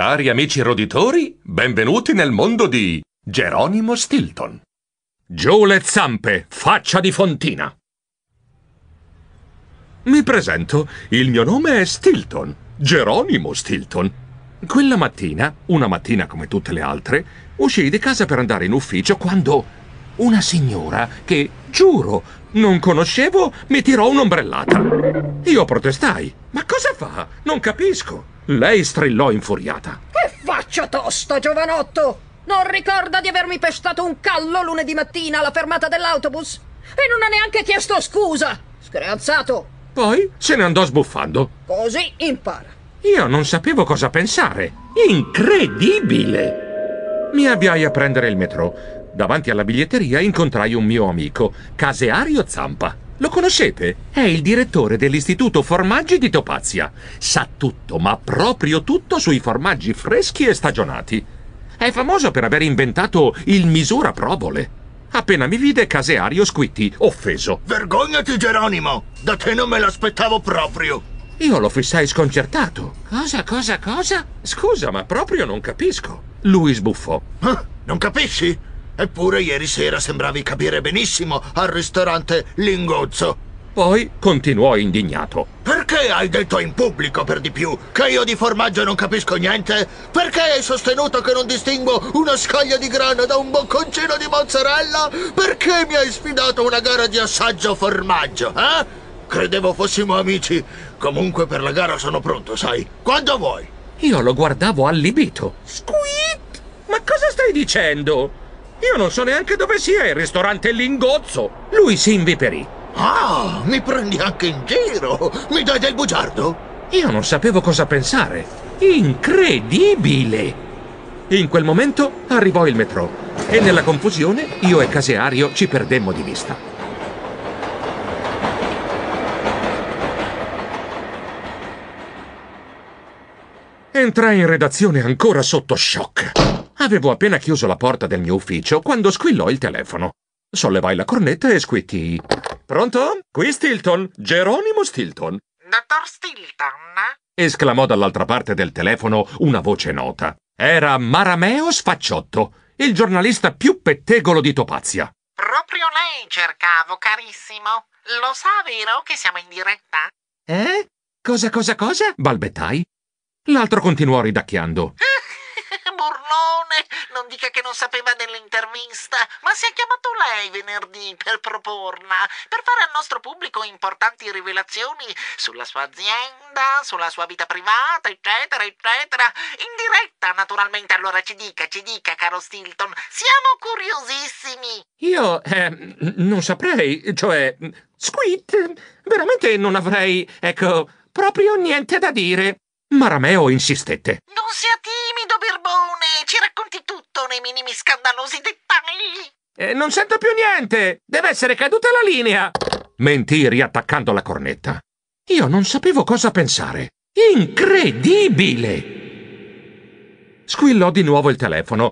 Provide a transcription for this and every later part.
Cari amici roditori, benvenuti nel mondo di Geronimo Stilton. Giù le zampe, faccia di fontina. Mi presento, il mio nome è Stilton, Geronimo Stilton. Quella mattina, una mattina come tutte le altre, uscii di casa per andare in ufficio quando una signora che, giuro, non conoscevo, mi tirò un'ombrellata. Io protestai. Ma cosa fa? Non capisco. Lei strillò infuriata. Che faccia tosta, giovanotto! Non ricorda di avermi pestato un callo lunedì mattina alla fermata dell'autobus? E non ha neanche chiesto scusa! Screanzato! Poi se ne andò sbuffando. Così impara. Io non sapevo cosa pensare. Incredibile! Mi avviai a prendere il metro. Davanti alla biglietteria incontrai un mio amico, Caseario Zampa. Lo conoscete? È il direttore dell'Istituto Formaggi di Topazia. Sa tutto, ma proprio tutto sui formaggi freschi e stagionati. È famoso per aver inventato il misura probole. Appena mi vide, Caseario squitti, offeso. Vergognati, Geronimo! Da te non me l'aspettavo proprio! Io lo fissai sconcertato. Cosa, cosa, cosa? Scusa, ma proprio non capisco. Lui sbuffò. Ah, non capisci? Eppure ieri sera sembravi capire benissimo al ristorante Lingozzo. Poi continuò indignato. Perché hai detto in pubblico per di più che io di formaggio non capisco niente? Perché hai sostenuto che non distingo una scaglia di grana da un bocconcino di mozzarella? Perché mi hai sfidato una gara di assaggio formaggio, eh? Credevo fossimo amici. Comunque per la gara sono pronto, sai. Quando vuoi. Io lo guardavo allibito. Squid! Ma cosa stai dicendo? Io non so neanche dove sia il ristorante Lingozzo. Lui si inviperì. Ah, mi prendi anche in giro! Mi dai del bugiardo? Io non sapevo cosa pensare. Incredibile! In quel momento arrivò il metro e nella confusione io e Caseario ci perdemmo di vista. Entrai in redazione ancora sotto shock. Avevo appena chiuso la porta del mio ufficio quando squillò il telefono. Sollevai la cornetta e squittii. Pronto? Qui Stilton, Geronimo Stilton. Dottor Stilton? esclamò dall'altra parte del telefono una voce nota. Era Marameo Sfacciotto, il giornalista più pettegolo di Topazia. Proprio lei cercavo, carissimo. Lo sa, vero, che siamo in diretta? Eh? Cosa, cosa, cosa? balbettai. L'altro continuò ridacchiando. burlone! Non dica che non sapeva dell'intervista, ma si è chiamato lei venerdì per proporla, per fare al nostro pubblico importanti rivelazioni sulla sua azienda, sulla sua vita privata, eccetera, eccetera. In diretta, naturalmente, allora ci dica, ci dica, caro Stilton, siamo curiosissimi! Io, eh, non saprei, cioè, Squid, veramente non avrei, ecco, proprio niente da dire. Ma Rameo insistette. Non sia timido, Birbone! Ci racconti tutto nei minimi scandalosi dettagli! Eh, non sento più niente! Deve essere caduta la linea! Mentì riattaccando la cornetta. Io non sapevo cosa pensare. Incredibile! Squillò di nuovo il telefono.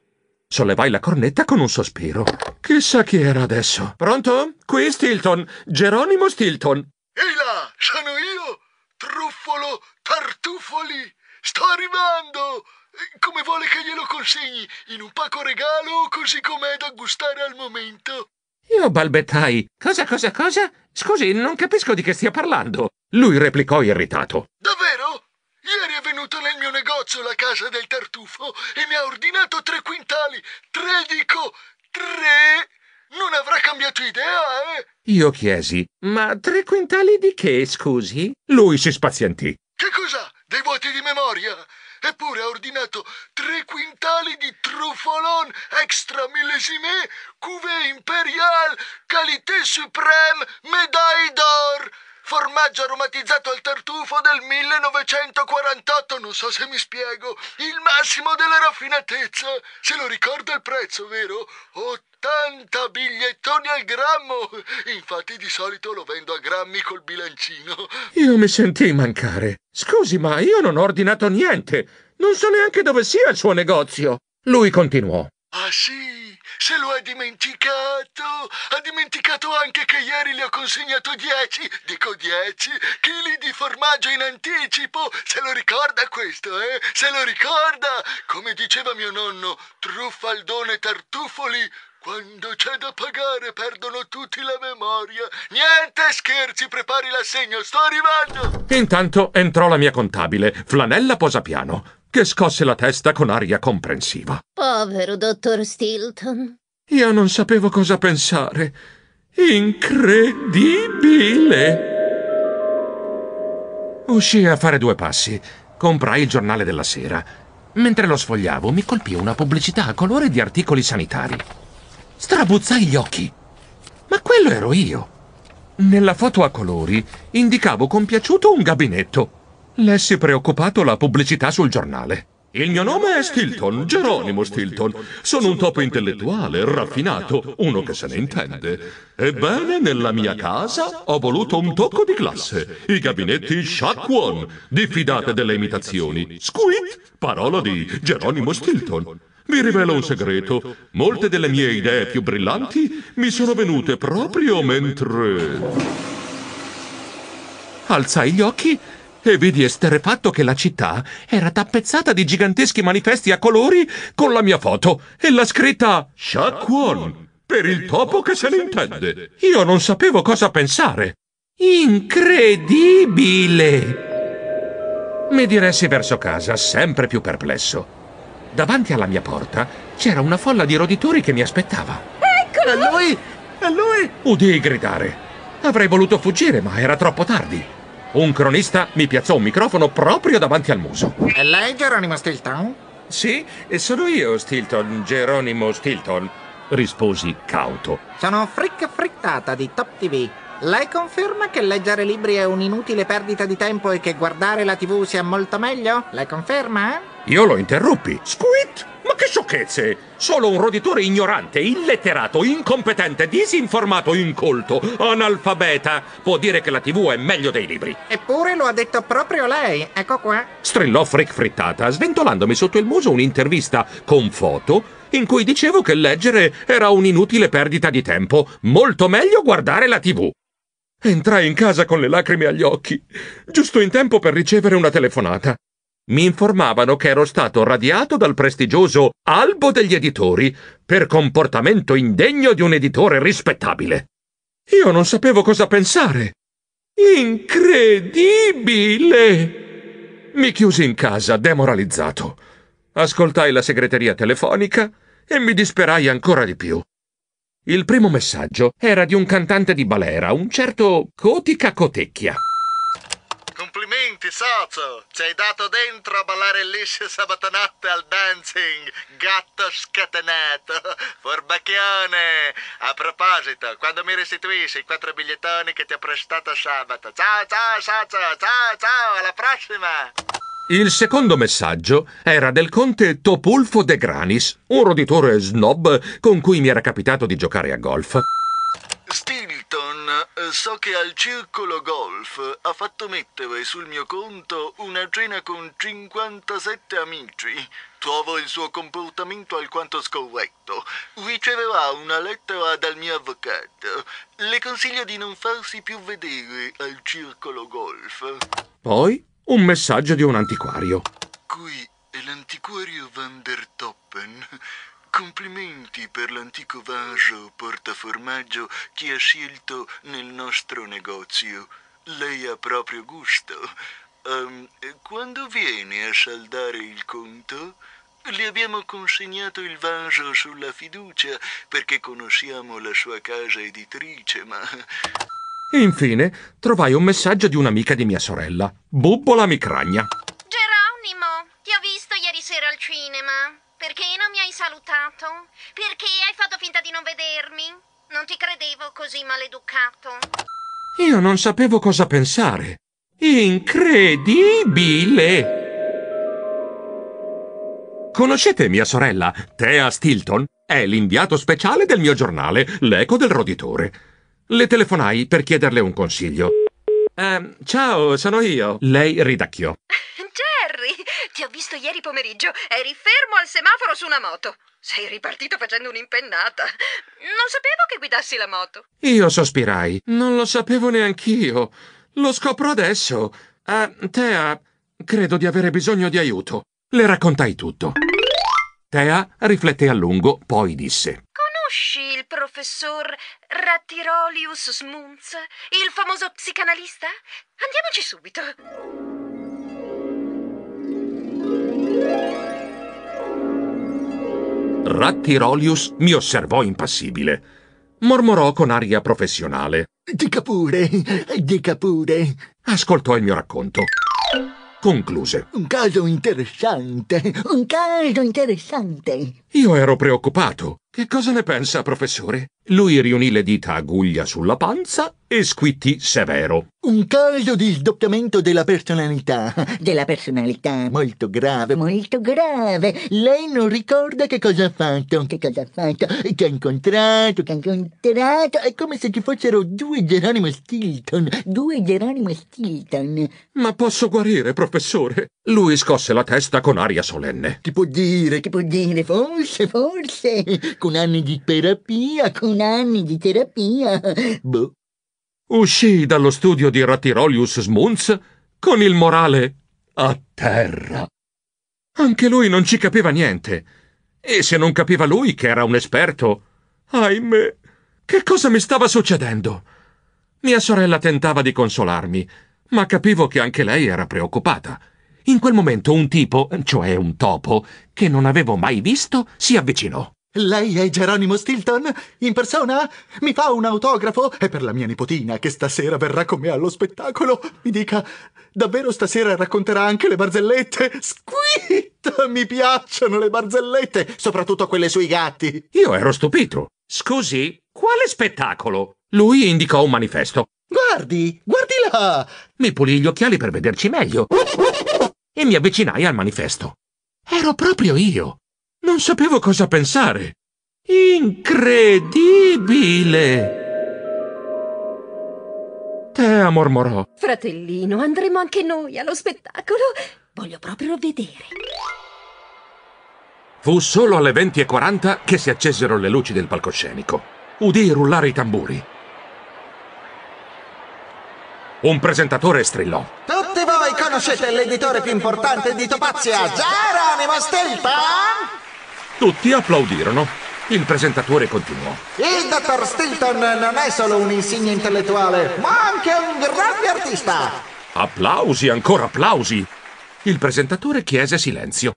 Sollevai la cornetta con un sospiro. Chissà chi era adesso. Pronto? Qui Stilton, Geronimo Stilton. Ehi là, sono io, Truffolo Tartufoli, sto arrivando! Come vuole che glielo consegni? In un pacco regalo o così com'è da gustare al momento? Io balbettai. Cosa, cosa, cosa? Scusi, non capisco di che stia parlando. Lui replicò irritato. Davvero? Ieri è venuto nel mio negozio la casa del tartufo e mi ha ordinato tre quintali. Tre, dico, tre. Non avrà cambiato idea, eh? Io chiesi, ma tre quintali di che, scusi? Lui si spazientì. Che cos'ha dei vuoti di memoria? Eppure ha ordinato tre quintali di truffolon extra millesimè, cuvée imperial, qualité suprême, médaille d'or. Formaggio aromatizzato al tartufo del 1948, non so se mi spiego, il massimo della raffinatezza. Se lo ricorda il prezzo, vero? 8 80 bigliettoni al grammo! Infatti di solito lo vendo a grammi col bilancino. Io mi sentii mancare. Scusi, ma io non ho ordinato niente. Non so neanche dove sia il suo negozio. Lui continuò. Ah sì, se lo ha dimenticato. Ha dimenticato anche che ieri le ho consegnato 10, dico 10, chili di formaggio in anticipo. Se lo ricorda questo, eh? Se lo ricorda! Come diceva mio nonno, truffaldone tartufoli quando c'è da pagare perdono tutti la memoria. Niente scherzi, prepari l'assegno, sto arrivando! Intanto entrò la mia contabile, Flanella Posapiano, che scosse la testa con aria comprensiva. Povero dottor Stilton. Io non sapevo cosa pensare. Incredibile! Uscii a fare due passi. Comprai il giornale della sera. Mentre lo sfogliavo mi colpì una pubblicità a colore di articoli sanitari strabuzzai gli occhi. Ma quello ero io. Nella foto a colori indicavo compiaciuto un gabinetto. Lessi preoccupato la pubblicità sul giornale. Il mio nome è Stilton, Geronimo Stilton. Sono un topo intellettuale, raffinato, uno che se ne intende. Ebbene, nella mia casa ho voluto un tocco di classe. I gabinetti Shaquan. Diffidate delle imitazioni. Squid, parola di Geronimo Stilton. Vi rivelo un segreto. Molte delle mie idee più brillanti mi sono venute proprio mentre... Alzai gli occhi e vidi esterrefatto che la città era tappezzata di giganteschi manifesti a colori con la mia foto e la scritta Shaquon per il topo che se ne intende. Io non sapevo cosa pensare. Incredibile! Mi diressi verso casa, sempre più perplesso davanti alla mia porta c'era una folla di roditori che mi aspettava. Eccolo! E lui! E lui! Udii gridare. Avrei voluto fuggire, ma era troppo tardi. Un cronista mi piazzò un microfono proprio davanti al muso. E lei Geronimo Stilton? Sì, sono io, Stilton, Geronimo Stilton, risposi cauto. Sono Frick Frittata di Top TV. Lei conferma che leggere libri è un'inutile perdita di tempo e che guardare la TV sia molto meglio? Lei conferma? Eh? Io lo interruppi. Squit? Ma che sciocchezze! Solo un roditore ignorante, illetterato, incompetente, disinformato, incolto, analfabeta può dire che la TV è meglio dei libri. Eppure lo ha detto proprio lei, ecco qua. Strillò Frick Frittata, sventolandomi sotto il muso un'intervista con foto in cui dicevo che leggere era un'inutile perdita di tempo, molto meglio guardare la TV. Entrai in casa con le lacrime agli occhi, giusto in tempo per ricevere una telefonata mi informavano che ero stato radiato dal prestigioso albo degli editori per comportamento indegno di un editore rispettabile. Io non sapevo cosa pensare. Incredibile! Mi chiusi in casa, demoralizzato. Ascoltai la segreteria telefonica e mi disperai ancora di più. Il primo messaggio era di un cantante di balera, un certo Cotica Cotecchia complimenti, socio! Ci hai dato dentro a ballare lisce sabato notte al dancing, gatto scatenato, forbacchione! A proposito, quando mi restituisci i quattro bigliettoni che ti ho prestato sabato? Ciao, ciao, socio! Ciao, ciao, alla prossima! Il secondo messaggio era del conte Topulfo De Granis, un roditore snob con cui mi era capitato di giocare a golf. Stilton, eh, so che al Circolo Golf ha fatto mettere sul mio conto una cena con 57 amici. Trovo il suo comportamento alquanto scorretto. Riceverà una lettera dal mio avvocato. Le consiglio di non farsi più vedere al Circolo Golf. Poi un messaggio di un antiquario. Qui è l'antiquario Van der Toppen. Complimenti per l'antico vaso portaformaggio che ha scelto nel nostro negozio. Lei ha proprio gusto. Um, quando viene a saldare il conto? Le abbiamo consegnato il vaso sulla fiducia perché conosciamo la sua casa editrice, ma... Infine trovai un messaggio di un'amica di mia sorella, Bubbola Micragna. Geronimo, ti ho visto ieri sera al cinema. Perché non mi hai salutato? Perché hai fatto finta di non vedermi? Non ti credevo così maleducato. Io non sapevo cosa pensare. Incredibile! Conoscete mia sorella, Thea Stilton? È l'inviato speciale del mio giornale, l'eco del roditore. Le telefonai per chiederle un consiglio. Eh, ciao, sono io. Lei ridacchiò. Ti ho visto ieri pomeriggio. Eri fermo al semaforo su una moto. Sei ripartito facendo un'impennata. Non sapevo che guidassi la moto. Io sospirai. Non lo sapevo neanch'io. Lo scopro adesso. Ah, Tea, credo di avere bisogno di aiuto. Le raccontai tutto. Tea rifletté a lungo, poi disse: Conosci il professor Rattirolius Smunz, il famoso psicanalista? Andiamoci subito. Rattirolius mi osservò impassibile. Mormorò con aria professionale. Dica pure, dica pure. Ascoltò il mio racconto. Concluse. Un caso interessante, un caso interessante. Io ero preoccupato. Che cosa ne pensa, professore? Lui riunì le dita aguglia sulla panza e squittì severo. Un caso di sdoppiamento della personalità. Della personalità. Molto grave. Molto grave. Lei non ricorda che cosa ha fatto. Che cosa ha fatto. Che ha incontrato, che ha incontrato. È come se ci fossero due Geronimo Stilton. Due Geronimo Stilton. Ma posso guarire, professore? Lui scosse la testa con aria solenne. Ti può dire, ti può dire, forse, forse. Con con anni di terapia, con anni di terapia. Boh. Uscii dallo studio di Rattirolius Smunz con il morale a terra. Anche lui non ci capiva niente. E se non capiva lui, che era un esperto? Ahimè, che cosa mi stava succedendo? Mia sorella tentava di consolarmi, ma capivo che anche lei era preoccupata. In quel momento un tipo, cioè un topo, che non avevo mai visto, si avvicinò. Lei è Geronimo Stilton? In persona? Mi fa un autografo? È per la mia nipotina che stasera verrà con me allo spettacolo. Mi dica, davvero stasera racconterà anche le barzellette? Squit! Mi piacciono le barzellette, soprattutto quelle sui gatti. Io ero stupito. Scusi, quale spettacolo? Lui indicò un manifesto. Guardi, guardi là! Mi pulì gli occhiali per vederci meglio e mi avvicinai al manifesto. Ero proprio io. Non sapevo cosa pensare. Incredibile! Tea mormorò. Fratellino, andremo anche noi allo spettacolo. Voglio proprio vedere. Fu solo alle 20.40 che si accesero le luci del palcoscenico. Udì rullare i tamburi. Un presentatore strillò. Tutti voi conoscete l'editore più importante di Topazia, Geronimo Stilton? Tutti applaudirono. Il presentatore continuò. Il dottor Stilton non è solo un insigne intellettuale, ma anche un grande artista. Applausi, ancora applausi. Il presentatore chiese silenzio.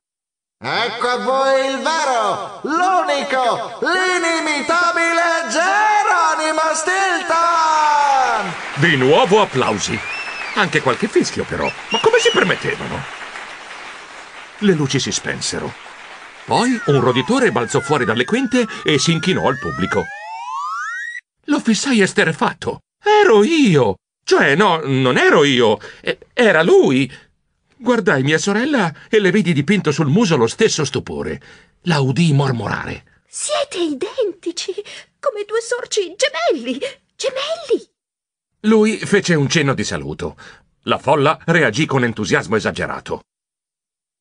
Ecco a voi il vero, l'unico, l'inimitabile Geronimo Stilton! Di nuovo applausi. Anche qualche fischio però. Ma come si permettevano? Le luci si spensero. Poi un roditore balzò fuori dalle quinte e si inchinò al pubblico. Lo fissai esterrefatto. Ero io! Cioè, no, non ero io! E- era lui! Guardai mia sorella e le vidi dipinto sul muso lo stesso stupore. La udii mormorare. Siete identici, come due sorci gemelli, gemelli! Lui fece un cenno di saluto. La folla reagì con entusiasmo esagerato.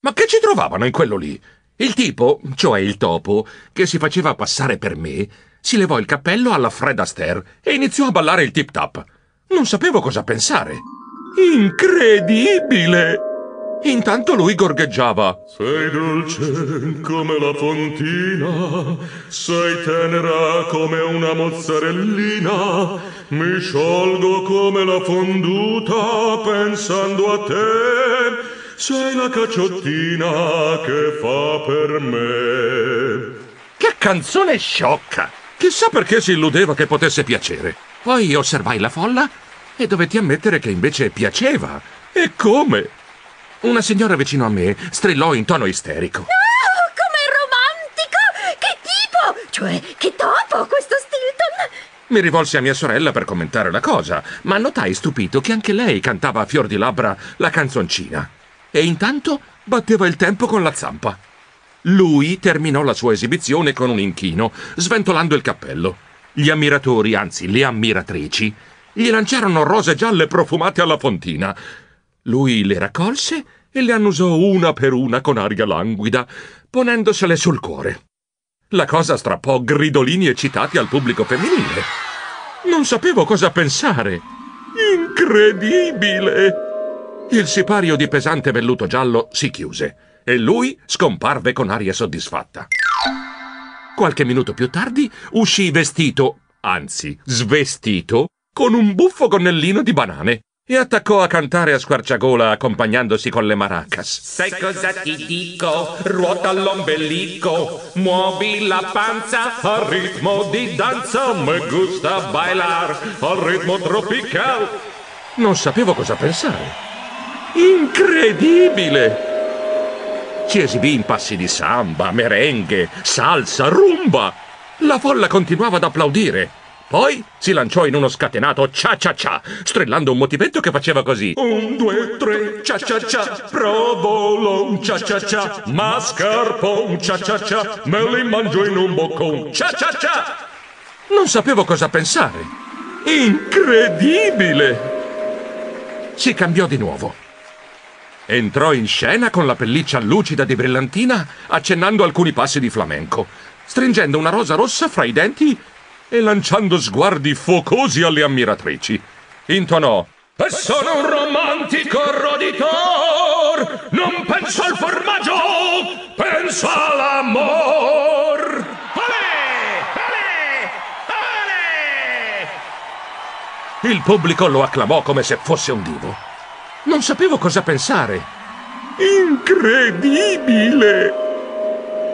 Ma che ci trovavano in quello lì? Il tipo, cioè il topo, che si faceva passare per me, si levò il cappello alla Fred Astaire e iniziò a ballare il tip tap. Non sapevo cosa pensare. Incredibile! Intanto lui gorgheggiava. Sei dolce come la fontina, sei tenera come una mozzarellina, mi sciolgo come la fonduta pensando a te sei la caciottina che fa per me. Che canzone sciocca! Chissà perché si illudeva che potesse piacere. Poi osservai la folla e dovetti ammettere che invece piaceva. E come? Una signora vicino a me strillò in tono isterico. No, oh, com'è romantico! Che tipo! Cioè, che topo questo Stilton! Mi rivolsi a mia sorella per commentare la cosa, ma notai stupito che anche lei cantava a fior di labbra la canzoncina e intanto batteva il tempo con la zampa. Lui terminò la sua esibizione con un inchino, sventolando il cappello. Gli ammiratori, anzi le ammiratrici, gli lanciarono rose gialle profumate alla fontina. Lui le raccolse e le annusò una per una con aria languida, ponendosele sul cuore. La cosa strappò gridolini eccitati al pubblico femminile. Non sapevo cosa pensare. Incredibile! Il sipario di pesante velluto giallo si chiuse e lui scomparve con aria soddisfatta. Qualche minuto più tardi uscì vestito, anzi svestito, con un buffo gonnellino di banane e attaccò a cantare a squarciagola accompagnandosi con le maracas. Sai cosa ti dico? Ruota l'ombelico, muovi la panza al ritmo di danza, me gusta bailar al ritmo tropical. Non sapevo cosa pensare. Incredibile! Si esibì in passi di samba, merenghe, salsa, rumba. La folla continuava ad applaudire. Poi si lanciò in uno scatenato cia cia cia, strillando un motivetto che faceva così. Un, due, tre, cia cia cia, provolon, cia cia cia, mascarpone, cia cia cia, me li mangio in un boccone, cia cia cia. Non sapevo cosa pensare. Incredibile! Si cambiò di nuovo. Entrò in scena con la pelliccia lucida di brillantina, accennando alcuni passi di flamenco, stringendo una rosa rossa fra i denti e lanciando sguardi focosi alle ammiratrici. Intonò E sono un romantico roditor, non penso al formaggio, penso all'amor. Ale, ale, ale. Il pubblico lo acclamò come se fosse un divo. Non sapevo cosa pensare. Incredibile!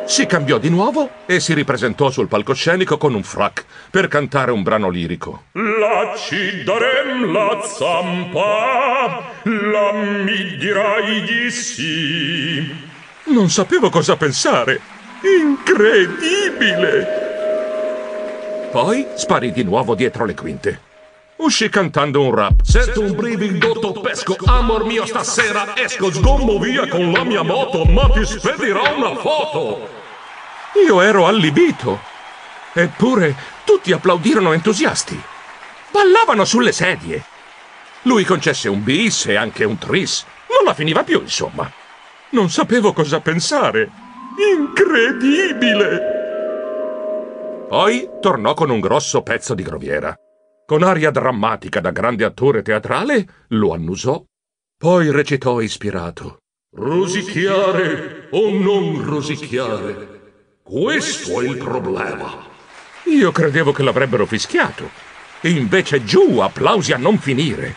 Si cambiò di nuovo e si ripresentò sul palcoscenico con un frac per cantare un brano lirico. L'acciderem la zampa, la mi dirai di sì. Non sapevo cosa pensare. Incredibile! Poi sparì di nuovo dietro le quinte uscì cantando un rap. Sento un brivido toppesco, amor mio stasera esco, sgombo via con la mia moto, ma ti spedirò una foto. Io ero allibito. Eppure tutti applaudirono entusiasti. Ballavano sulle sedie. Lui concesse un bis e anche un tris. Non la finiva più, insomma. Non sapevo cosa pensare. Incredibile! Poi tornò con un grosso pezzo di groviera. Con aria drammatica da grande attore teatrale lo annusò, poi recitò ispirato. Rosicchiare o non rosicchiare? Questo è il problema. Io credevo che l'avrebbero fischiato. Invece giù, applausi a non finire.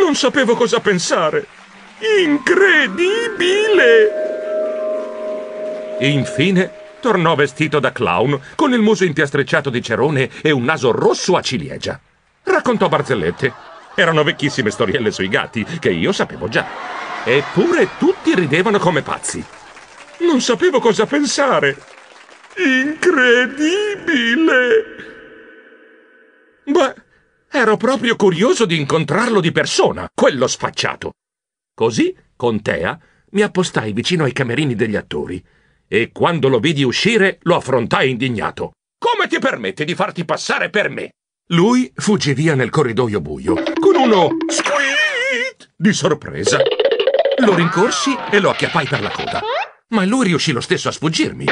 Non sapevo cosa pensare. Incredibile! Infine tornò vestito da clown, con il muso impiastricciato di cerone e un naso rosso a ciliegia. Raccontò barzellette. Erano vecchissime storielle sui gatti, che io sapevo già. Eppure tutti ridevano come pazzi. Non sapevo cosa pensare. Incredibile! Beh, ero proprio curioso di incontrarlo di persona, quello sfacciato. Così, con Tea, mi appostai vicino ai camerini degli attori e quando lo vidi uscire lo affrontai indignato. Come ti permette di farti passare per me? Lui fuggì via nel corridoio buio con uno squeeeeet di sorpresa. Lo rincorsi e lo acchiappai per la coda. Ma lui riuscì lo stesso a sfuggirmi.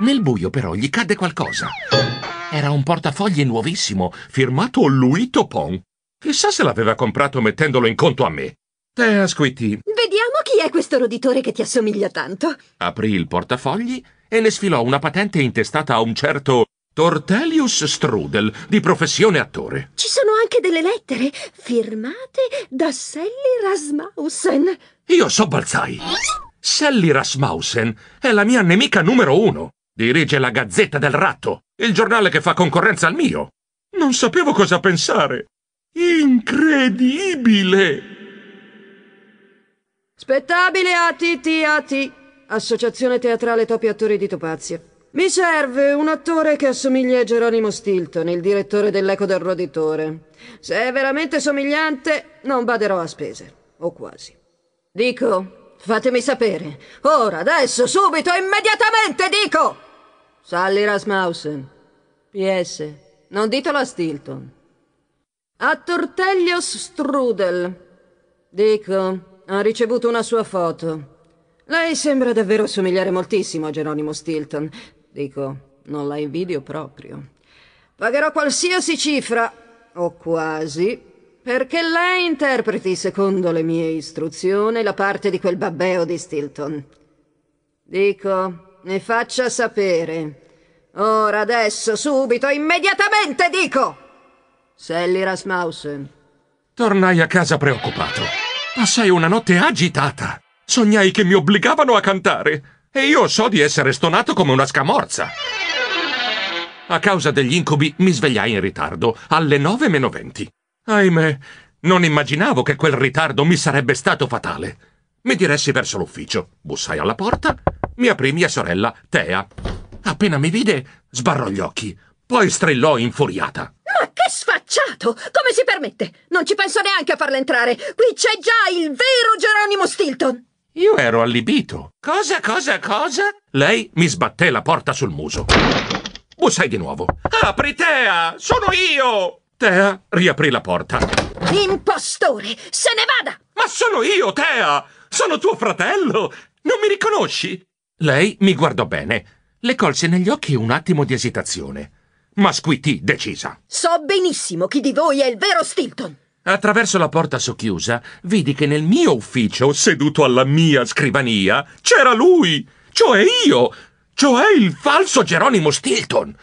Nel buio però gli cadde qualcosa. Era un portafogli nuovissimo, firmato Luito Pon. Chissà se l'aveva comprato mettendolo in conto a me. Tea squittì. Vediamo chi è questo roditore che ti assomiglia tanto. Aprì il portafogli e ne sfilò una patente intestata a un certo Tortelius Strudel, di professione attore. Ci sono anche delle lettere firmate da Sally Rasmussen. Io so Sally Rasmussen è la mia nemica numero uno. Dirige la Gazzetta del Ratto, il giornale che fa concorrenza al mio. Non sapevo cosa pensare. Incredibile! Spettabile ATTAT, Associazione Teatrale Topi Attori di Topazio. Mi serve un attore che assomiglia a Geronimo Stilton, il direttore dell'Eco del Roditore. Se è veramente somigliante, non baderò a spese, o quasi. Dico, fatemi sapere. Ora, adesso, subito, immediatamente, dico! Sally Rasmussen. PS. Non ditelo a Stilton. A Tortellios Strudel. Dico, ha ricevuto una sua foto. Lei sembra davvero somigliare moltissimo a Geronimo Stilton. Dico, non la invidio proprio. Pagherò qualsiasi cifra, o quasi, perché lei interpreti, secondo le mie istruzioni, la parte di quel babbeo di Stilton. Dico, ne faccia sapere. Ora, adesso, subito, immediatamente, dico! Sally Rasmussen. Tornai a casa preoccupato. Passai una notte agitata. Sognai che mi obbligavano a cantare e io so di essere stonato come una scamorza. A causa degli incubi mi svegliai in ritardo, alle 9 meno 20. Ahimè, non immaginavo che quel ritardo mi sarebbe stato fatale. Mi diressi verso l'ufficio, bussai alla porta, mi aprì mia sorella, Tea. Appena mi vide, sbarrò gli occhi, poi strillò infuriata. Ma che sfai? Cacciato? Come si permette? Non ci penso neanche a farla entrare. Qui c'è già il vero Geronimo Stilton. Io ero allibito. Cosa, cosa, cosa? Lei mi sbatté la porta sul muso. Bussai uh, di nuovo. Apri, Tea! Sono io! Tea riaprì la porta. Impostore! Se ne vada! Ma sono io, Tea! Sono tuo fratello! Non mi riconosci? Lei mi guardò bene. Le colse negli occhi un attimo di esitazione ma squittì decisa. So benissimo chi di voi è il vero Stilton. Attraverso la porta socchiusa vidi che nel mio ufficio, seduto alla mia scrivania, c'era lui, cioè io, cioè il falso Geronimo Stilton.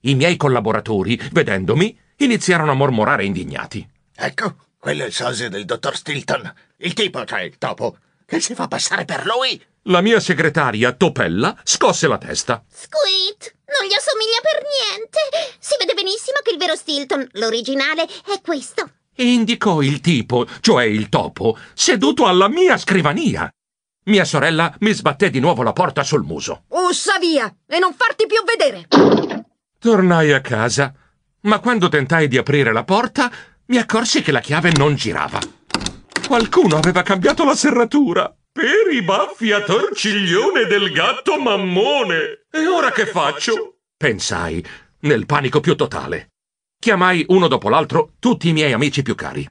I miei collaboratori, vedendomi, iniziarono a mormorare indignati. Ecco, quello è il sosio del dottor Stilton, il tipo, cioè il topo, che si fa passare per lui. La mia segretaria, Topella, scosse la testa. Squid! Non gli assomiglia per niente! Si vede benissimo che il vero Stilton, l'originale, è questo. E Indicò il tipo, cioè il topo, seduto alla mia scrivania. Mia sorella mi sbatté di nuovo la porta sul muso. Ussa via! E non farti più vedere! Tornai a casa, ma quando tentai di aprire la porta, mi accorsi che la chiave non girava. Qualcuno aveva cambiato la serratura per i baffi a torciglione del gatto mammone. E ora che faccio? Pensai, nel panico più totale. Chiamai uno dopo l'altro tutti i miei amici più cari.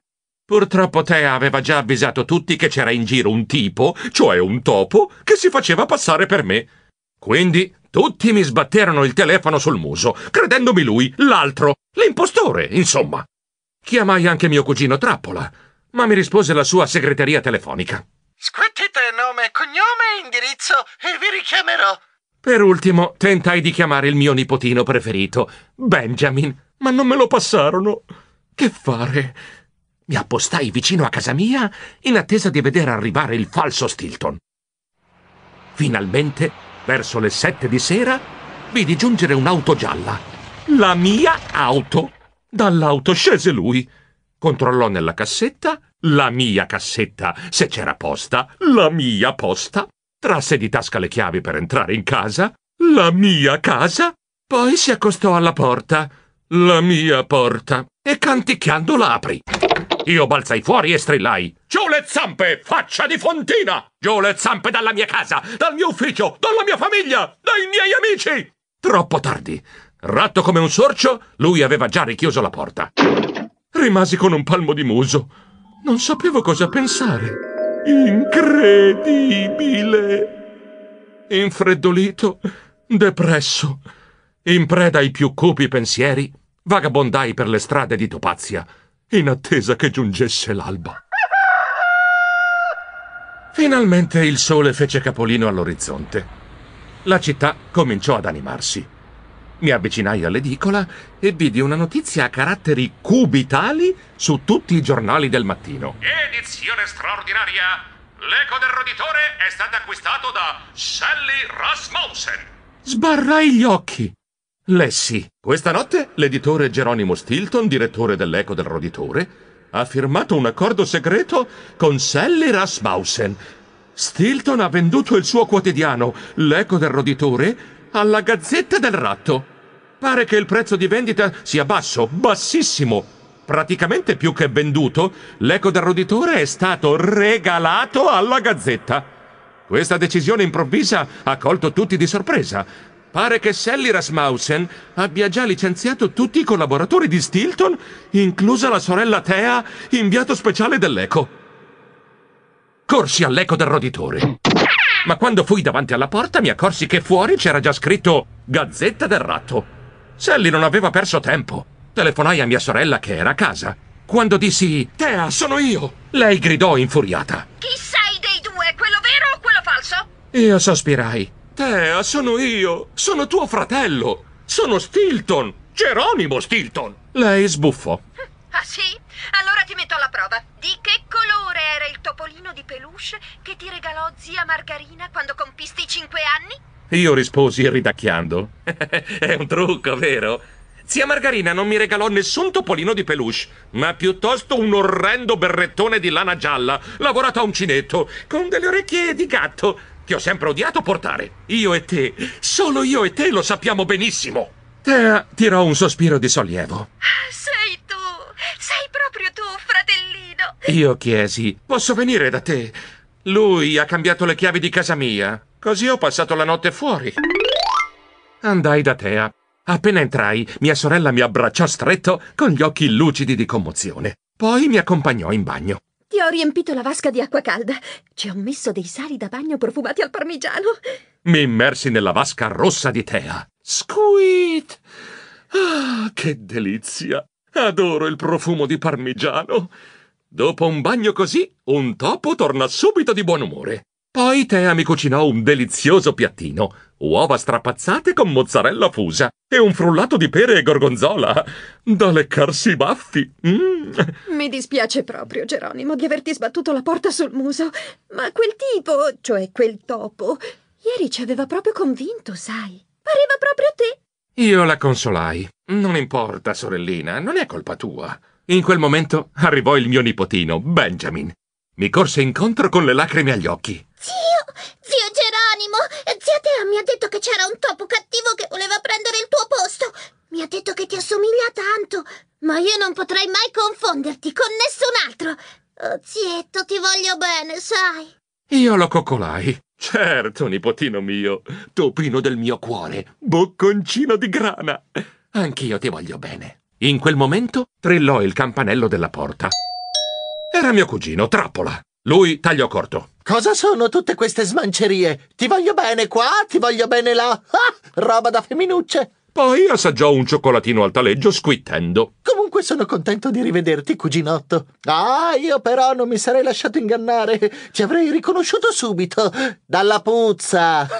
Purtroppo Tea aveva già avvisato tutti che c'era in giro un tipo, cioè un topo, che si faceva passare per me. Quindi tutti mi sbatterono il telefono sul muso, credendomi lui, l'altro, l'impostore, insomma. Chiamai anche mio cugino Trappola, ma mi rispose la sua segreteria telefonica. Squit! nome, cognome e indirizzo e vi richiamerò. Per ultimo, tentai di chiamare il mio nipotino preferito, Benjamin, ma non me lo passarono. Che fare? Mi appostai vicino a casa mia in attesa di vedere arrivare il falso Stilton. Finalmente, verso le sette di sera, vidi giungere un'auto gialla. La mia auto! Dall'auto scese lui. Controllò nella cassetta la mia cassetta, se c'era posta, la mia posta, trasse di tasca le chiavi per entrare in casa, la mia casa, poi si accostò alla porta, la mia porta, e canticchiando la aprì. Io balzai fuori e strillai. Giù le zampe, faccia di fontina! Giù le zampe dalla mia casa, dal mio ufficio, dalla mia famiglia, dai miei amici! Troppo tardi. Ratto come un sorcio, lui aveva già richiuso la porta. Rimasi con un palmo di muso. Non sapevo cosa pensare. Incredibile! Infreddolito, depresso, in preda ai più cupi pensieri, vagabondai per le strade di Topazia, in attesa che giungesse l'alba. Finalmente il sole fece capolino all'orizzonte. La città cominciò ad animarsi. Mi avvicinai all'edicola e vidi una notizia a caratteri cubitali su tutti i giornali del mattino. Edizione straordinaria! L'eco del roditore è stato acquistato da Sally Rasmussen. Sbarrai gli occhi. Lessi. Questa notte l'editore Geronimo Stilton, direttore dell'eco del roditore, ha firmato un accordo segreto con Sally Rasmussen. Stilton ha venduto il suo quotidiano, l'eco del roditore, alla Gazzetta del Ratto. Pare che il prezzo di vendita sia basso, bassissimo. Praticamente più che venduto, l'eco del roditore è stato regalato alla Gazzetta. Questa decisione improvvisa ha colto tutti di sorpresa. Pare che Sally Rasmussen abbia già licenziato tutti i collaboratori di Stilton, inclusa la sorella Thea, inviato speciale dell'Eco. Corsi all'Eco del Roditore ma quando fui davanti alla porta mi accorsi che fuori c'era già scritto Gazzetta del Ratto. Sally non aveva perso tempo. Telefonai a mia sorella che era a casa. Quando dissi Tea, sono io, lei gridò infuriata. Chi sei dei due, quello vero o quello falso? Io sospirai. Tea, sono io, sono tuo fratello, sono Stilton, Geronimo Stilton. Lei sbuffò. Ah sì? Allora ti metto alla prova. Di che colore era il topolino di peluche che ti regalò zia Margarina quando compisti i cinque anni? Io risposi ridacchiando. È un trucco, vero? Zia Margarina non mi regalò nessun topolino di peluche, ma piuttosto un orrendo berrettone di lana gialla, lavorato a uncinetto, con delle orecchie di gatto, che ho sempre odiato portare. Io e te, solo io e te lo sappiamo benissimo. Tea tirò un sospiro di sollievo. Sì. Ah, sei proprio tu, fratellino! Io chiesi, posso venire da te? Lui ha cambiato le chiavi di casa mia, così ho passato la notte fuori. Andai da Tea. Appena entrai, mia sorella mi abbracciò stretto con gli occhi lucidi di commozione. Poi mi accompagnò in bagno. Ti ho riempito la vasca di acqua calda. Ci ho messo dei sali da bagno profumati al parmigiano. Mi immersi nella vasca rossa di Tea. Squeet! Ah, che delizia! Adoro il profumo di parmigiano. Dopo un bagno così, un topo torna subito di buon umore. Poi Tea mi cucinò un delizioso piattino, uova strapazzate con mozzarella fusa e un frullato di pere e gorgonzola. Da leccarsi i baffi. Mm. Mi dispiace proprio, Geronimo, di averti sbattuto la porta sul muso. Ma quel tipo, cioè quel topo, ieri ci aveva proprio convinto, sai. Pareva proprio te. Io la consolai. Non importa, sorellina, non è colpa tua. In quel momento arrivò il mio nipotino, Benjamin. Mi corse incontro con le lacrime agli occhi. Zio! Zio Geronimo! Zia Tea mi ha detto che c'era un topo cattivo che voleva prendere il tuo posto! Mi ha detto che ti assomiglia tanto, ma io non potrei mai confonderti con nessun altro! Oh, zietto, ti voglio bene, sai! Io lo coccolai. Certo, nipotino mio, topino del mio cuore, bocconcino di grana. Anch'io ti voglio bene. In quel momento trillò il campanello della porta. Era mio cugino, Trappola. Lui tagliò corto. Cosa sono tutte queste smancerie? Ti voglio bene qua, ti voglio bene là. Ah, roba da femminucce. Poi assaggiò un cioccolatino al taleggio squittendo. Comunque sono contento di rivederti, cuginotto. Ah, io però non mi sarei lasciato ingannare. Ti avrei riconosciuto subito. Dalla puzza.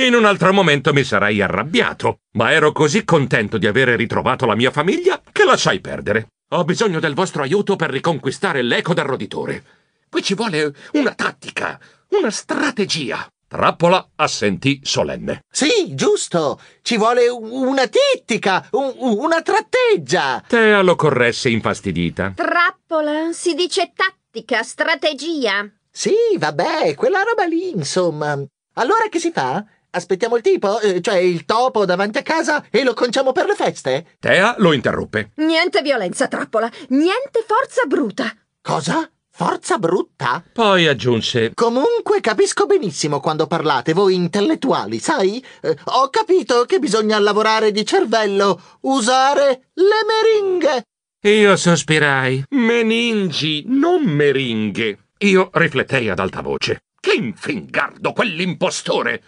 In un altro momento mi sarei arrabbiato, ma ero così contento di avere ritrovato la mia famiglia che lasciai perdere. Ho bisogno del vostro aiuto per riconquistare l'eco del roditore. Qui ci vuole una tattica, una strategia. Trappola assentì solenne. Sì, giusto! Ci vuole una tattica, una tratteggia! Tea lo corresse infastidita. Trappola si dice tattica, strategia. Sì, vabbè, quella roba lì, insomma. Allora che si fa? Aspettiamo il tipo, eh, cioè il topo davanti a casa e lo conciamo per le feste? Tea lo interruppe. Niente violenza, trappola. Niente forza bruta. Cosa? Forza brutta? Poi aggiunse. Comunque capisco benissimo quando parlate voi intellettuali, sai? Eh, ho capito che bisogna lavorare di cervello, usare le meringhe. Io sospirai. Meningi, non meringhe. Io riflettei ad alta voce. Che infingardo quell'impostore!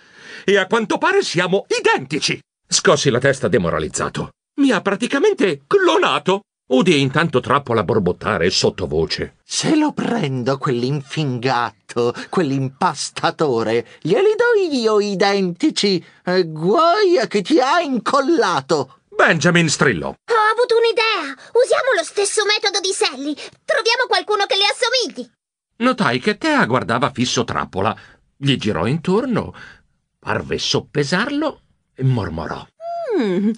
e a quanto pare siamo identici. Scossi la testa demoralizzato. Mi ha praticamente clonato. Udì intanto Trappola borbottare sottovoce. Se lo prendo quell'infingato, quell'impastatore, glieli do io identici e eh, guai a chi ti ha incollato. Benjamin strillò. Ho avuto un'idea. Usiamo lo stesso metodo di Sally. Troviamo qualcuno che le assomigli. Notai che Tea guardava fisso Trappola. Gli girò intorno Parve soppesarlo e mormorò. Mm,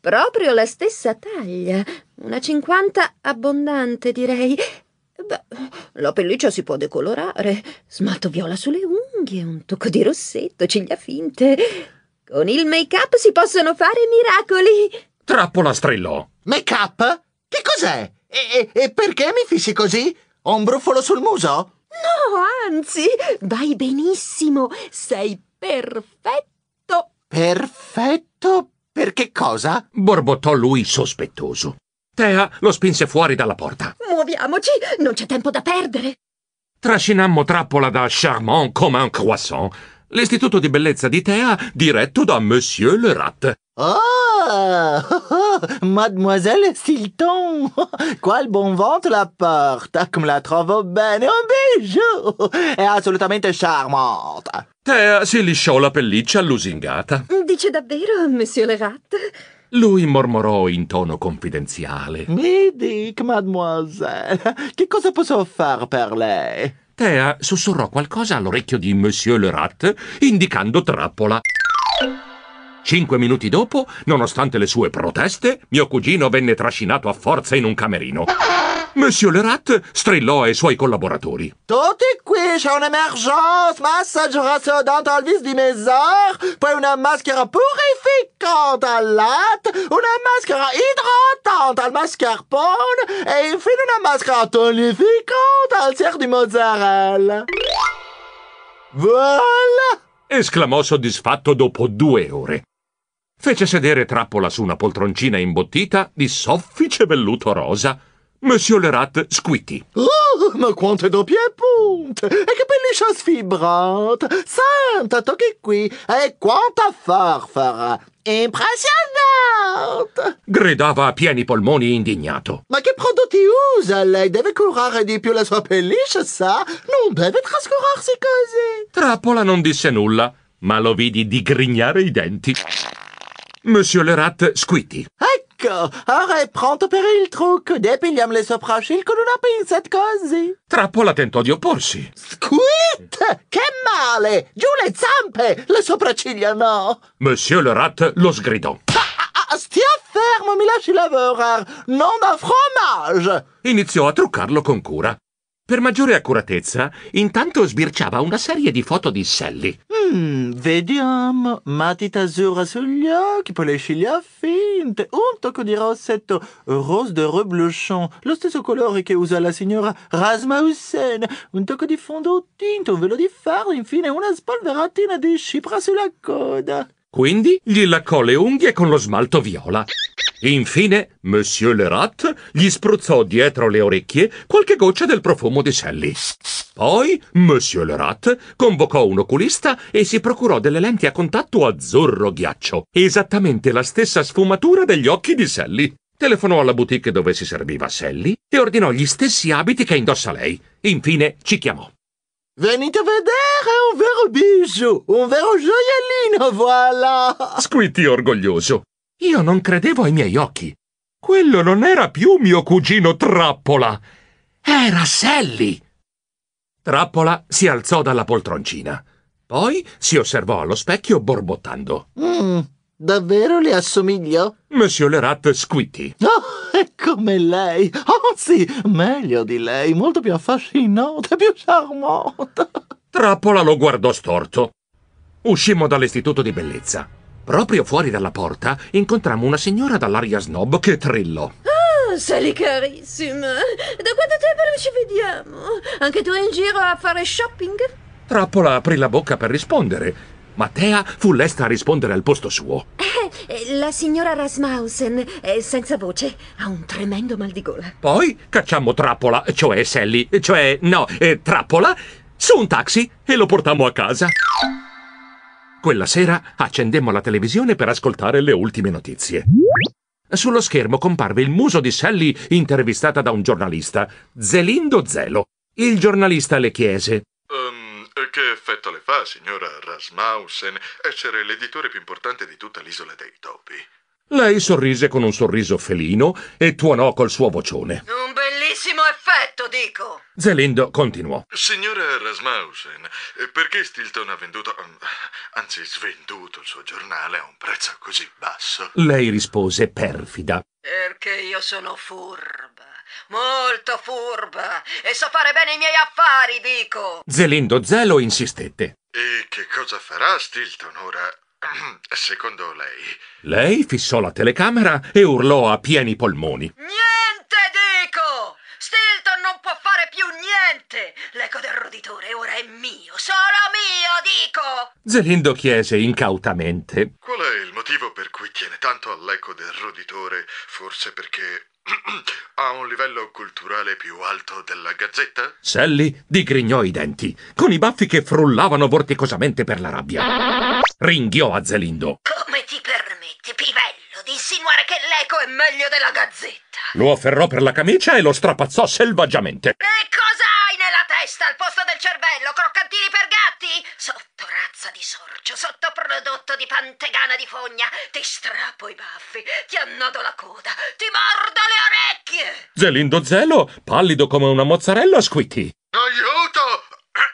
proprio la stessa taglia. Una cinquanta abbondante, direi. Beh, la pelliccia si può decolorare. Smalto viola sulle unghie, un tocco di rossetto, ciglia finte. Con il make-up si possono fare miracoli. Trappola strillò. Make-up? Che cos'è? E, e, perché mi fissi così? Ho un brufolo sul muso? No, anzi, vai benissimo. Sei Perfetto! Perfetto? Per che cosa? borbottò lui sospettoso. Tea lo spinse fuori dalla porta. Muoviamoci, non c'è tempo da perdere. Trascinammo Trappola da Charmant comme un croissant, l'istituto di bellezza di Tea diretto da Monsieur Le Rat. Oh, oh, oh mademoiselle Stilton, qual buon vento la porta, ah, come la trovo bene, un bijou, è assolutamente charmante. Thea eh, si lisciò la pelliccia lusingata. Dice davvero, monsieur le Lerat? Lui mormorò in tono confidenziale. Mi dica, mademoiselle, che cosa posso fare per lei? Thea sussurrò qualcosa all'orecchio di monsieur le Lerat, indicando Trappola. Cinque minuti dopo, nonostante le sue proteste, mio cugino venne trascinato a forza in un camerino. Monsieur Lerat strillò ai suoi collaboratori. Tutti qui c'è un'emergenza! Massaggio rassodante al viso di Mézard, poi una maschera purificante al latte, una maschera idratante al mascarpone e infine una maschera tonificante al siero di mozzarella. Voilà! esclamò soddisfatto dopo due ore fece sedere Trappola su una poltroncina imbottita di soffice velluto rosa. Monsieur Lerat squittì. Oh, ma quante doppie punte! E che pelliccia sfibrante! Senta, tocchi qui! E quanta farfara! Impressionante! Gridava a pieni polmoni indignato. Ma che prodotti usa? Lei deve curare di più la sua pelliccia, sa? Non deve trascurarsi così! Trappola non disse nulla, ma lo vidi digrignare i denti. Monsieur le rat squitti. Ecco, ora è pronto per il trucco. Depigliamo le sopracciglia con una pinzetta così. Trappola tentò di opporsi. Squit! Che male! Giù le zampe! Le sopracciglia no! Monsieur le rat lo sgridò. Ah, ah, ah stia fermo, mi lasci lavorare! Non da fromage! Iniziò a truccarlo con cura. Per maggiore accuratezza, intanto sbirciava una serie di foto di Sally. Mm, vediamo. Matita azzurra sugli occhi, polesciglia finte, un tocco di rossetto, rose de reblochon, lo stesso colore che usa la signora Rasmussen, un tocco di fondo tinto, un velo di farro, infine una spolveratina di cipra sulla coda. Quindi gli laccò le unghie con lo smalto viola. Infine, Monsieur le Rat gli spruzzò dietro le orecchie qualche goccia del profumo di Sally. Poi Monsieur le Rat convocò un oculista e si procurò delle lenti a contatto azzurro ghiaccio, esattamente la stessa sfumatura degli occhi di Sally. Telefonò alla boutique dove si serviva Sally e ordinò gli stessi abiti che indossa lei. Infine ci chiamò. Venite a vedere, è un vero bisu, un vero gioiellino, voilà! Squitti orgoglioso. Io non credevo ai miei occhi. Quello non era più mio cugino Trappola. Era Sally. Trappola si alzò dalla poltroncina. Poi si osservò allo specchio borbottando. Mm, davvero le assomiglio? Monsieur Lerat squitti. Oh! è come lei, anzi, oh, meglio di lei, molto più affascinante, più charmante. Trappola lo guardò storto. Uscimmo dall'istituto di bellezza. Proprio fuori dalla porta incontrammo una signora dall'aria snob che trillò. Oh, ah, Sally carissima, da quanto tempo non ci vediamo? Anche tu in giro a fare shopping? Trappola aprì la bocca per rispondere, Mattea fu lesta a rispondere al posto suo. Eh, eh, la signora Rasmussen, eh, senza voce, ha un tremendo mal di gola. Poi cacciammo Trappola, cioè Sally, cioè no, eh, Trappola, su un taxi e lo portammo a casa. Quella sera accendemmo la televisione per ascoltare le ultime notizie. Sullo schermo comparve il muso di Sally intervistata da un giornalista, Zelindo Zelo. Il giornalista le chiese: che effetto le fa, signora Rasmussen, essere l'editore più importante di tutta l'isola dei topi? Lei sorrise con un sorriso felino e tuonò col suo vocione. Un bellissimo effetto, dico! Zelindo continuò. Signora Rasmussen, perché Stilton ha venduto, um, anzi svenduto il suo giornale a un prezzo così basso? Lei rispose perfida. Perché io sono furba. Molto furba. E so fare bene i miei affari, dico. Zelindo Zelo insistette. E che cosa farà Stilton ora? Secondo lei. Lei fissò la telecamera e urlò a pieni polmoni. Niente dico! Stilton non può fare più niente! L'eco del roditore ora è mio, solo mio, dico! Zelindo chiese incautamente. Qual è il motivo per cui tiene tanto all'eco del roditore? Forse perché ha un livello culturale più alto della gazzetta? Sally digrignò i denti, con i baffi che frullavano vorticosamente per la rabbia. Ringhiò a Zelindo. Come ti permetti, pivello, di insinuare che l'eco è meglio della gazzetta? Lo afferrò per la camicia e lo strapazzò selvaggiamente. E cos'hai nella testa al posto del cervello? Croccantini per gatti? Sotto razza di sorcio, sottoprodotto di pantegana di fogna. Ti strappo i baffi, ti annodo la coda, ti mordo le orecchie. Zelindo Zelo, pallido come una mozzarella, squittì. Aiuto!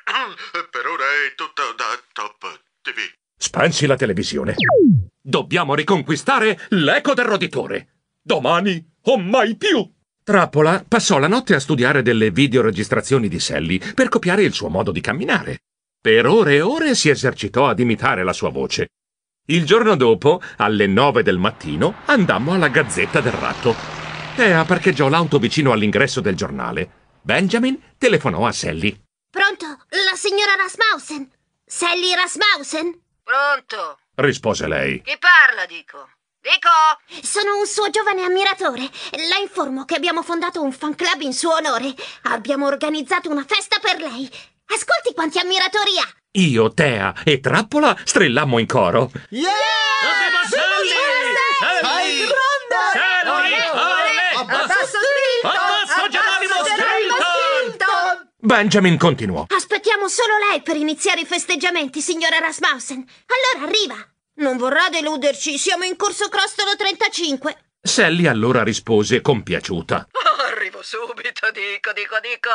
per ora è tutto da Top TV. Spensi la televisione. Dobbiamo riconquistare l'eco del roditore. Domani o mai più! Trappola passò la notte a studiare delle videoregistrazioni di Sally per copiare il suo modo di camminare. Per ore e ore si esercitò ad imitare la sua voce. Il giorno dopo, alle nove del mattino, andammo alla Gazzetta del Ratto. Tea parcheggiò l'auto vicino all'ingresso del giornale. Benjamin telefonò a Sally. Pronto, la signora Rasmussen? Sally Rasmussen? Pronto, rispose lei. Chi parla, dico? Rico! Sono un suo giovane ammiratore. La informo che abbiamo fondato un fan club in suo onore. Abbiamo organizzato una festa per lei. Ascolti quanti ammiratori ha! Io, Tea e Trappola strillammo in coro. Yeah! Benjamin continuò. Aspettiamo solo lei per iniziare i festeggiamenti, signora Rasmussen. Allora arriva! Non vorrà deluderci, siamo in corso Crostolo 35. Sally allora rispose compiaciuta. Arrivo subito, dico, dico, dico.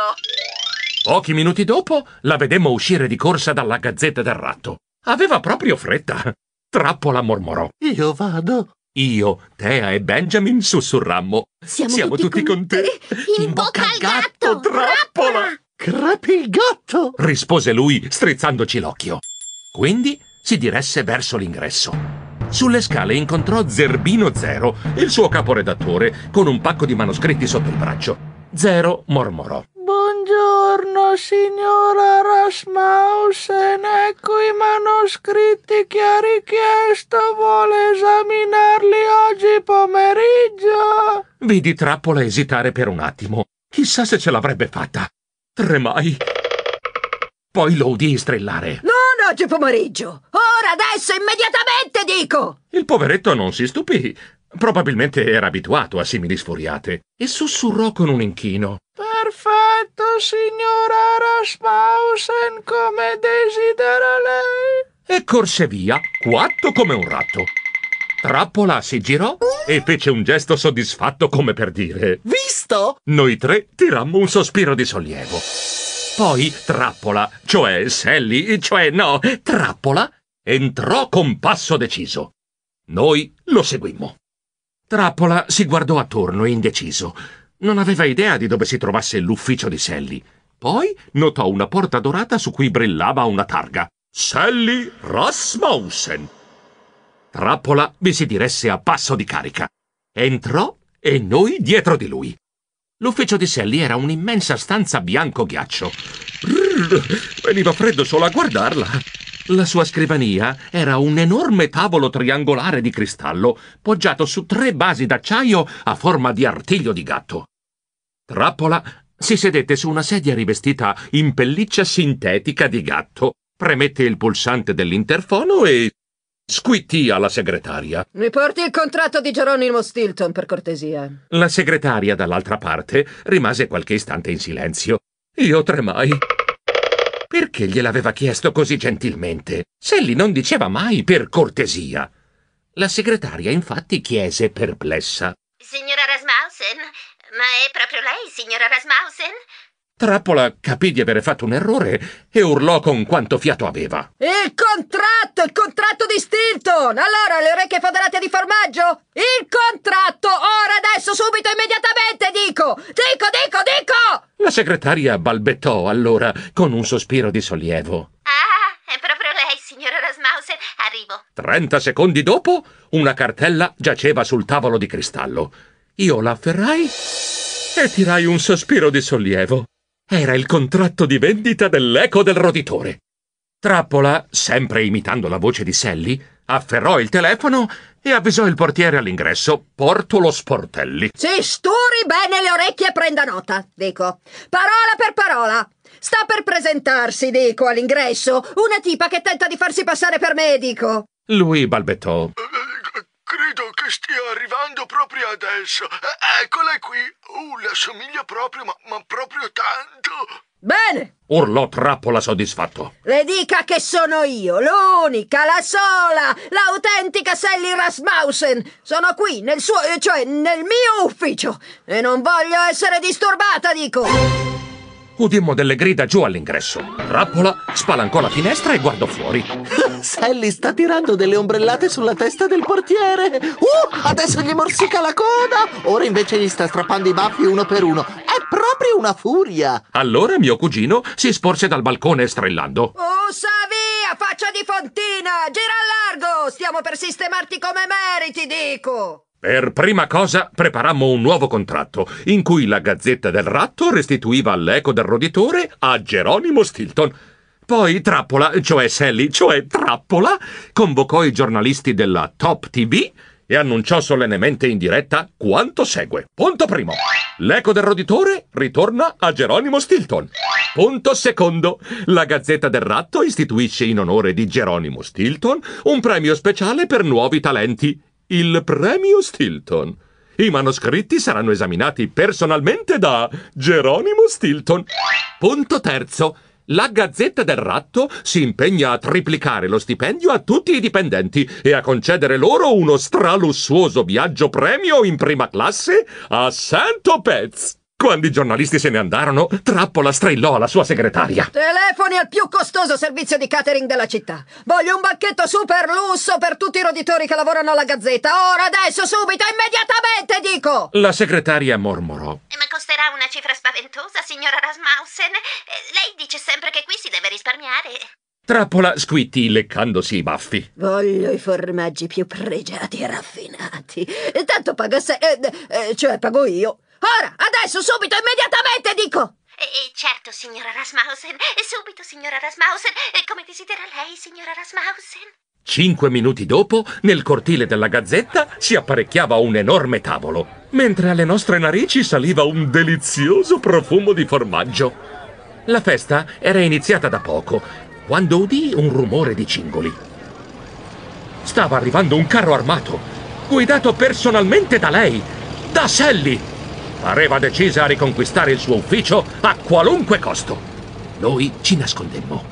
Pochi minuti dopo la vedemmo uscire di corsa dalla gazzetta del ratto. Aveva proprio fretta. Trappola mormorò. Io vado. Io, Tea e Benjamin sussurrammo. Siamo, Siamo tutti, tutti, con te. In, in bocca, bocca, al gatto, gatto trappola. Crepi il gatto, rispose lui strizzandoci l'occhio. Quindi si diresse verso l'ingresso. Sulle scale incontrò Zerbino Zero, il suo caporedattore, con un pacco di manoscritti sotto il braccio. Zero mormorò. Buongiorno, signora Rasmussen. Ecco i manoscritti che ha richiesto. Vuole esaminarli oggi pomeriggio. Vidi Trappola esitare per un attimo. Chissà se ce l'avrebbe fatta. Tremai. Poi lo udii strillare. No! oggi pomeriggio! Ora, adesso, immediatamente dico! Il poveretto non si stupì. Probabilmente era abituato a simili sfuriate e sussurrò con un inchino. Perfetto, signora Rasmussen, come desidera lei. E corse via, quatto come un ratto. Trappola si girò e fece un gesto soddisfatto come per dire Visto? Noi tre tirammo un sospiro di sollievo. Poi Trappola, cioè Sally, cioè no, Trappola, entrò con passo deciso. Noi lo seguimmo. Trappola si guardò attorno indeciso. Non aveva idea di dove si trovasse l'ufficio di Sally. Poi notò una porta dorata su cui brillava una targa. Sally Rasmussen. Trappola vi si diresse a passo di carica. Entrò e noi dietro di lui. L'ufficio di Sally era un'immensa stanza bianco ghiaccio. Veniva freddo solo a guardarla. La sua scrivania era un enorme tavolo triangolare di cristallo poggiato su tre basi d'acciaio a forma di artiglio di gatto. Trappola si sedette su una sedia rivestita in pelliccia sintetica di gatto, premette il pulsante dell'interfono e squittì alla segretaria. Mi porti il contratto di Geronimo Stilton, per cortesia. La segretaria, dall'altra parte, rimase qualche istante in silenzio. Io tremai. Perché gliel'aveva chiesto così gentilmente? Sally non diceva mai per cortesia. La segretaria, infatti, chiese perplessa. Signora Rasmussen? Ma è proprio lei, signora Rasmussen? Trappola capì di avere fatto un errore e urlò con quanto fiato aveva. Il contratto! Il contratto di Stilton! Allora, le orecchie foderate di formaggio? Il contratto! Ora, adesso, subito, immediatamente, dico! Dico, dico, dico! La segretaria balbettò allora con un sospiro di sollievo. Ah, è proprio lei, signora Rasmussen. Arrivo. Trenta secondi dopo, una cartella giaceva sul tavolo di cristallo. Io la afferrai e tirai un sospiro di sollievo. Era il contratto di vendita dell'eco del roditore. Trappola, sempre imitando la voce di Sally, afferrò il telefono e avvisò il portiere all'ingresso. Porto lo sportelli. Si sturi bene le orecchie e prenda nota, dico. Parola per parola. Sta per presentarsi, dico, all'ingresso. Una tipa che tenta di farsi passare per medico. Lui balbettò. Credo che stia arrivando proprio adesso. Eccola qui. Uh, le assomiglia proprio, ma, ma proprio tanto. Bene! Urlò Trappola soddisfatto. Le dica che sono io, l'unica, la sola, l'autentica Sally Rasmussen. Sono qui, nel suo, cioè nel mio ufficio. E non voglio essere disturbata, dico udimmo delle grida giù all'ingresso. Trappola spalancò la finestra e guardò fuori. Sally sta tirando delle ombrellate sulla testa del portiere. Uh, adesso gli morsica la coda. Ora invece gli sta strappando i baffi uno per uno. È proprio una furia. Allora mio cugino si sporse dal balcone strillando. Ussa oh, via, faccia di fontina! Gira al largo! Stiamo per sistemarti come meriti, dico! Per prima cosa preparammo un nuovo contratto, in cui la Gazzetta del Ratto restituiva l'eco del roditore a Geronimo Stilton. Poi Trappola, cioè Sally, cioè Trappola, convocò i giornalisti della Top TV e annunciò solennemente in diretta quanto segue. Punto primo. L'eco del roditore ritorna a Geronimo Stilton. Punto secondo. La Gazzetta del Ratto istituisce in onore di Geronimo Stilton un premio speciale per nuovi talenti il premio Stilton. I manoscritti saranno esaminati personalmente da Geronimo Stilton. Punto terzo. La Gazzetta del Ratto si impegna a triplicare lo stipendio a tutti i dipendenti e a concedere loro uno stralussuoso viaggio premio in prima classe a Santo Pez. Quando i giornalisti se ne andarono, Trappola strillò alla sua segretaria. Telefoni al più costoso servizio di catering della città. Voglio un banchetto super lusso per tutti i roditori che lavorano alla Gazzetta. Ora, adesso, subito, immediatamente, dico! La segretaria mormorò. Eh, ma costerà una cifra spaventosa, signora Rasmussen. Eh, lei dice sempre che qui si deve risparmiare. Trappola squittì leccandosi i baffi. Voglio i formaggi più pregiati e raffinati. Tanto paga se... Eh, eh, cioè, pago io. Ora, adesso, subito, immediatamente, dico! E certo, signora Rasmussen, subito, signora Rasmussen, come desidera lei, signora Rasmussen? Cinque minuti dopo, nel cortile della Gazzetta, si apparecchiava un enorme tavolo, mentre alle nostre narici saliva un delizioso profumo di formaggio. La festa era iniziata da poco, quando udì un rumore di cingoli. Stava arrivando un carro armato, guidato personalmente da lei, da Sally, Pareva decisa a riconquistare il suo ufficio a qualunque costo. Noi ci nascondemmo.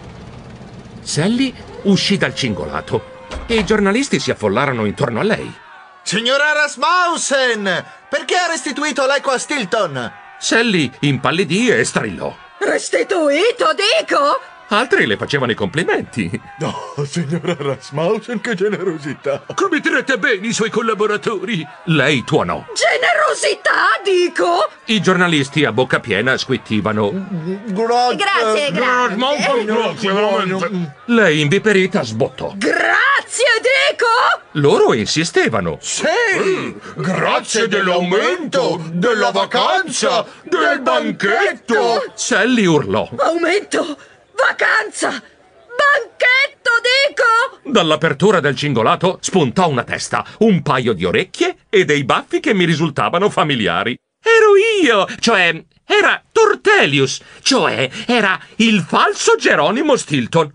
Sally uscì dal cingolato e i giornalisti si affollarono intorno a lei. Signora Rasmussen, perché ha restituito l'eco a Stilton? Sally impallidì e strillò. Restituito, dico? altri le facevano i complimenti. No, oh, signora Rasmussen, che generosità! Come direte bene i suoi collaboratori? Lei tuonò. Generosità, dico! I giornalisti a bocca piena squittivano. Grazie, grazie. grazie. grazie, grazie veramente. Lei inviperita sbottò. Grazie, dico! Loro insistevano. Sì, mm, grazie dell'aumento, della vacanza, del banchetto! Sally urlò. Aumento! Vacanza! Banchetto, dico! Dall'apertura del cingolato spuntò una testa, un paio di orecchie e dei baffi che mi risultavano familiari. Ero io, cioè era Tortelius, cioè era il falso Geronimo Stilton.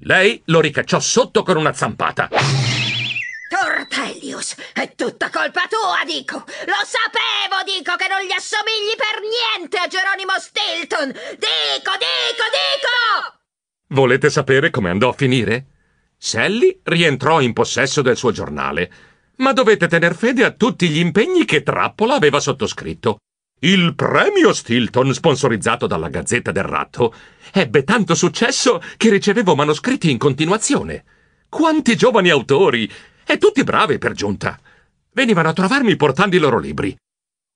Lei lo ricacciò sotto con una zampata. Ortelius, è tutta colpa tua, dico! Lo sapevo, dico, che non gli assomigli per niente a Geronimo Stilton! Dico, dico, dico! Volete sapere come andò a finire? Sally rientrò in possesso del suo giornale, ma dovete tener fede a tutti gli impegni che Trappola aveva sottoscritto. Il premio Stilton, sponsorizzato dalla Gazzetta del Ratto, ebbe tanto successo che ricevevo manoscritti in continuazione. Quanti giovani autori e tutti bravi, per giunta. Venivano a trovarmi portando i loro libri.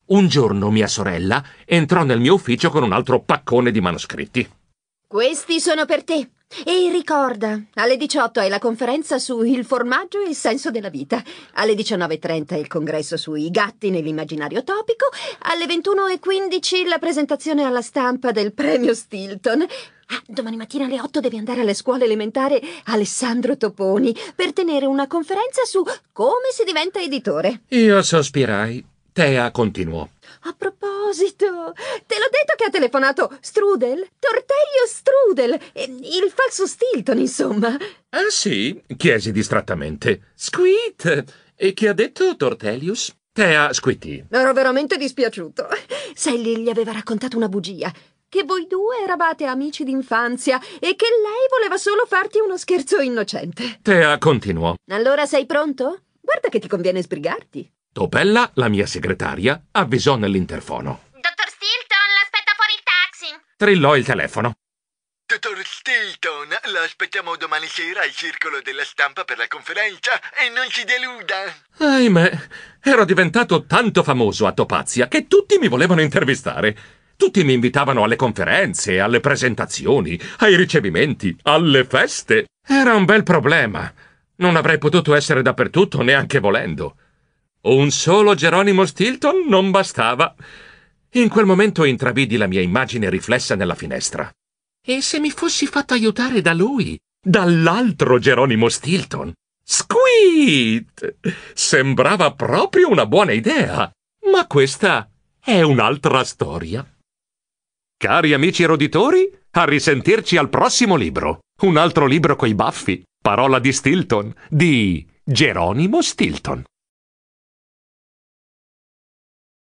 Un giorno mia sorella entrò nel mio ufficio con un altro paccone di manoscritti. Questi sono per te. E ricorda, alle 18 è la conferenza su Il formaggio e il senso della vita, alle 19.30 il congresso sui gatti nell'immaginario topico, alle 21.15 la presentazione alla stampa del premio Stilton domani mattina alle 8 deve andare alla scuola elementare Alessandro Toponi per tenere una conferenza su come si diventa editore. Io sospirai. Tea continuò. A proposito, te l'ho detto che ha telefonato Strudel? Tortelio Strudel, eh, il falso Stilton, insomma. Ah sì, chiesi distrattamente. Squid! E che ha detto Tortelius? Tea squittì. Ero veramente dispiaciuto. Sally gli aveva raccontato una bugia che voi due eravate amici d'infanzia e che lei voleva solo farti uno scherzo innocente. Tea ah, continuò. Allora sei pronto? Guarda che ti conviene sbrigarti. Topella, la mia segretaria, avvisò nell'interfono. Dottor Stilton, l'aspetta fuori il taxi. Trillò il telefono. Dottor Stilton, lo aspettiamo domani sera al circolo della stampa per la conferenza e non ci deluda. Ahimè, ero diventato tanto famoso a Topazia che tutti mi volevano intervistare. Tutti mi invitavano alle conferenze, alle presentazioni, ai ricevimenti, alle feste. Era un bel problema. Non avrei potuto essere dappertutto neanche volendo. Un solo Geronimo Stilton non bastava. In quel momento intravidi la mia immagine riflessa nella finestra. E se mi fossi fatto aiutare da lui, dall'altro Geronimo Stilton? Squeet! Sembrava proprio una buona idea, ma questa è un'altra storia. Cari amici roditori, a risentirci al prossimo libro. Un altro libro coi baffi. Parola di Stilton di Geronimo Stilton.